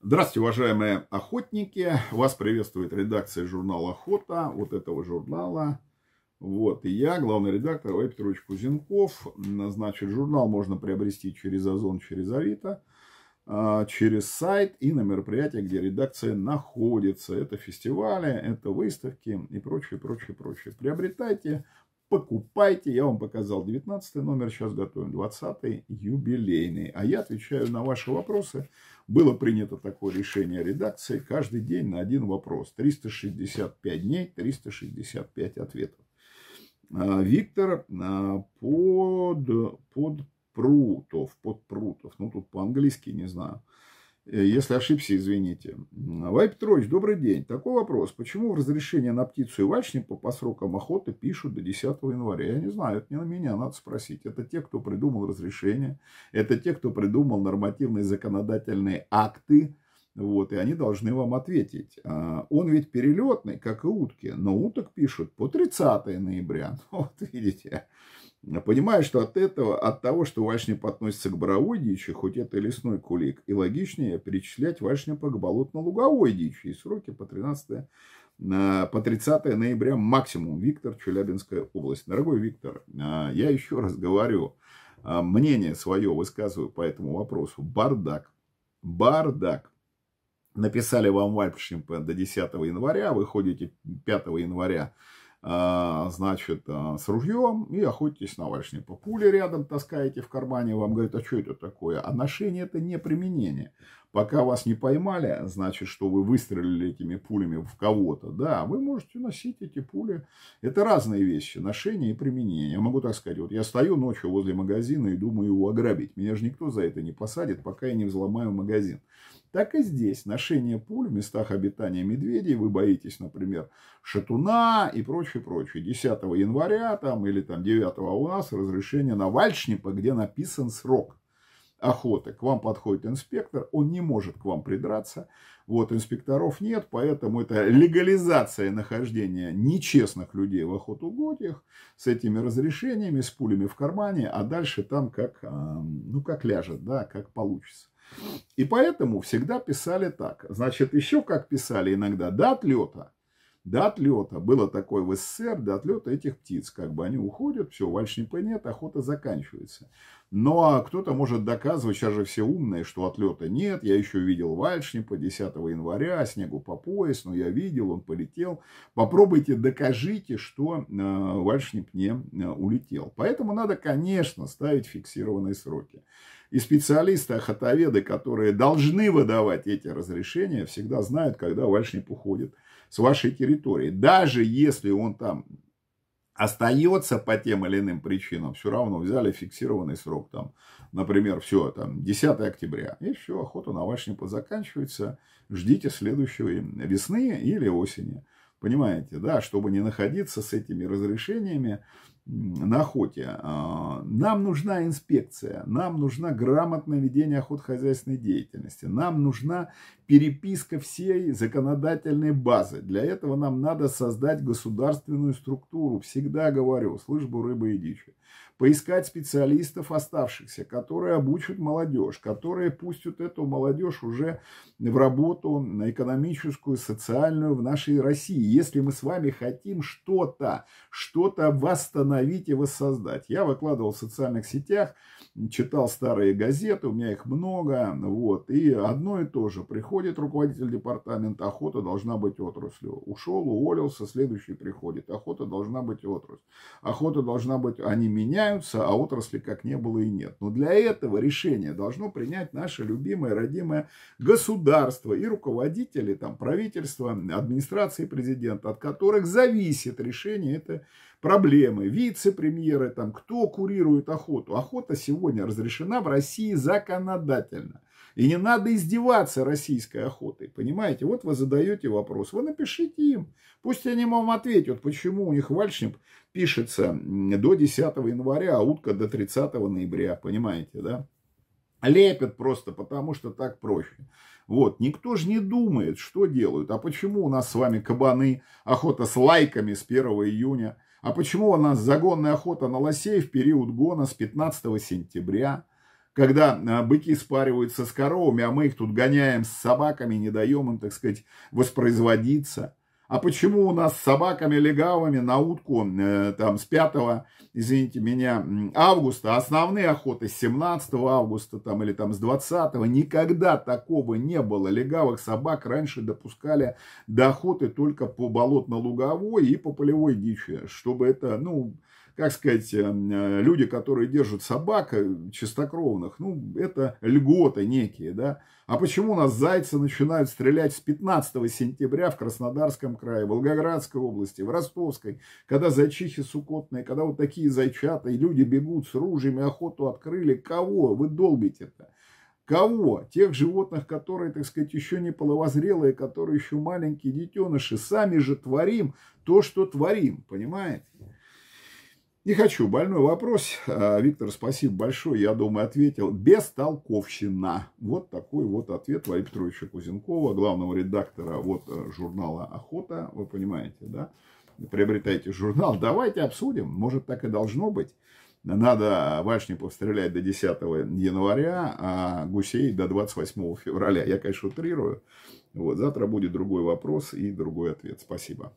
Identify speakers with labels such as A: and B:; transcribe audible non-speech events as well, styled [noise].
A: Здравствуйте, уважаемые охотники! Вас приветствует редакция журнала «Охота», вот этого журнала. Вот, и я, главный редактор Валерий Петрович Кузенков. Значит, журнал можно приобрести через Озон, через Авито, а, через сайт и на мероприятия, где редакция находится. Это фестивали, это выставки и прочее, прочее, прочее. Приобретайте, покупайте. Я вам показал 19 номер, сейчас готовим 20 юбилейный. А я отвечаю на ваши вопросы. Было принято такое решение редакции. Каждый день на один вопрос. 365 дней, 365 ответов. А, Виктор а, под, под Прутов, под Прутов, ну тут по-английски не знаю. Э, если ошибся, извините. Вай Петрович, добрый день. Такой вопрос. Почему разрешение на птицу и вачника по срокам охоты пишут до 10 января? Я не знаю, это не на меня, надо спросить. Это те, кто придумал разрешение, это те, кто придумал нормативные законодательные акты, вот, и они должны вам ответить. А, он ведь перелетный, как и утки, но уток пишут по 30 ноября. [laughs] Вот видите, Понимаю, что от этого, от того, что Вашнеп подносится к Боровой хоть это лесной кулик, и логичнее перечислять Вашнепа по болотно-луговой дичи. И сроки по 13 э, по 30 ноября максимум. Виктор, Челябинская область. Дорогой Виктор, э, я еще раз говорю, э, мнение свое высказываю по этому вопросу. Бардак. Бардак. Написали вам Вальпшимпа до 10 января, вы ходите 5 января а, значит, а, с ружьем и охотитесь на по пуле рядом таскаете в кармане, вам говорят, а что это такое? А ношение это не применение. Пока вас не поймали, значит, что вы выстрелили этими пулями в кого-то. Да, вы можете носить эти пули. Это разные вещи, ношение и применение. Я могу так сказать, вот я стою ночью возле магазина и думаю его ограбить. Меня же никто за это не посадит, пока я не взломаю магазин. Так и здесь ношение пуль в местах обитания медведей. Вы боитесь, например, шатуна и прочее, прочее. 10 января там или там 9 а у нас разрешение на вальшнипа, где написан срок охоты. К вам подходит инспектор, он не может к вам придраться. Вот, инспекторов нет, поэтому это легализация нахождения нечестных людей в охотугодьях с этими разрешениями, с пулями в кармане, а дальше там как, а, ну, как ляжет, да, как получится. И поэтому всегда писали так. Значит, еще как писали иногда, до отлета – до отлета. Было такое в СССР, до отлета этих птиц. Как бы они уходят, все, вальшнипы нет, охота заканчивается. Но кто-то может доказывать, сейчас же все умные, что отлета нет. Я еще видел вальшнипа 10 января, снегу по пояс, но я видел, он полетел. Попробуйте докажите, что э, вальшнип не э, улетел. Поэтому надо, конечно, ставить фиксированные сроки. И специалисты, охотоведы, которые должны выдавать эти разрешения, всегда знают, когда вальшнип уходит с вашей территории. Даже если он там остается по тем или иным причинам, все равно взяли фиксированный срок, там, например, все, там, 10 октября, и все, охота на вашнипа заканчивается, ждите следующего весны или осени. Понимаете, да, чтобы не находиться с этими разрешениями, на охоте. А, нам нужна инспекция, нам нужна грамотное ведение охотхозяйственной деятельности, нам нужна переписка всей законодательной базы. Для этого нам надо создать государственную структуру. Всегда говорю, службу рыбы и дичи. Поискать специалистов оставшихся, которые обучат молодежь, которые пустят эту молодежь уже в работу на экономическую, социальную в нашей России. Если мы с вами хотим что-то, что-то восстановить, восстановить и воссоздать. Я выкладывал в социальных сетях, читал старые газеты, у меня их много, вот, и одно и то же. Приходит руководитель департамента, охота должна быть отраслью. Ушел, уволился, следующий приходит, охота должна быть отраслью. Охота должна быть, они меняются, а отрасли как не было и нет. Но для этого решение должно принять наше любимое, родимое государство и руководители, там, правительства, администрации президента, от которых зависит решение это проблемы. Вице-премьеры, там, кто курирует охоту. Охота сегодня разрешена в России законодательно. И не надо издеваться российской охотой, понимаете? Вот вы задаете вопрос, вы напишите им. Пусть они вам ответят, почему у них вальшник пишется до 10 января, а утка до 30 ноября, понимаете, да? Лепят просто, потому что так проще. Вот, никто же не думает, что делают. А почему у нас с вами кабаны, охота с лайками с 1 июня – а почему у нас загонная охота на лосей в период гона с 15 сентября, когда а, быки спариваются с коровами, а мы их тут гоняем с собаками, не даем им, так сказать, воспроизводиться – а почему у нас с собаками легавыми на утку э, там с 5, извините меня, августа, основные охоты с 17 августа там или там с 20 никогда такого не было. Легавых собак раньше допускали до охоты только по болотно-луговой и по полевой дичи, чтобы это, ну, как сказать, э, э, люди, которые держат собак э, чистокровных, ну, это льготы некие, да, а почему у нас зайцы начинают стрелять с 15 сентября в Краснодарском крае, в Волгоградской области, в Ростовской, когда зайчихи сукотные, когда вот такие зайчата, и люди бегут с ружьями, охоту открыли. Кого вы долбите это? Кого? Тех животных, которые, так сказать, еще не половозрелые, которые еще маленькие детеныши. Сами же творим то, что творим, понимаете? Не хочу. Больной вопрос. А, Виктор, спасибо большое. Я думаю, ответил. Бестолковщина. Вот такой вот ответ Валерия Петровича Кузенкова, главного редактора вот э, журнала «Охота». Вы понимаете, да? Приобретайте журнал. Давайте обсудим. Может, так и должно быть. Надо Вашнипов стрелять до 10 января, а гусей до 28 февраля. Я, конечно, утрирую. Вот, завтра будет другой вопрос и другой ответ. Спасибо.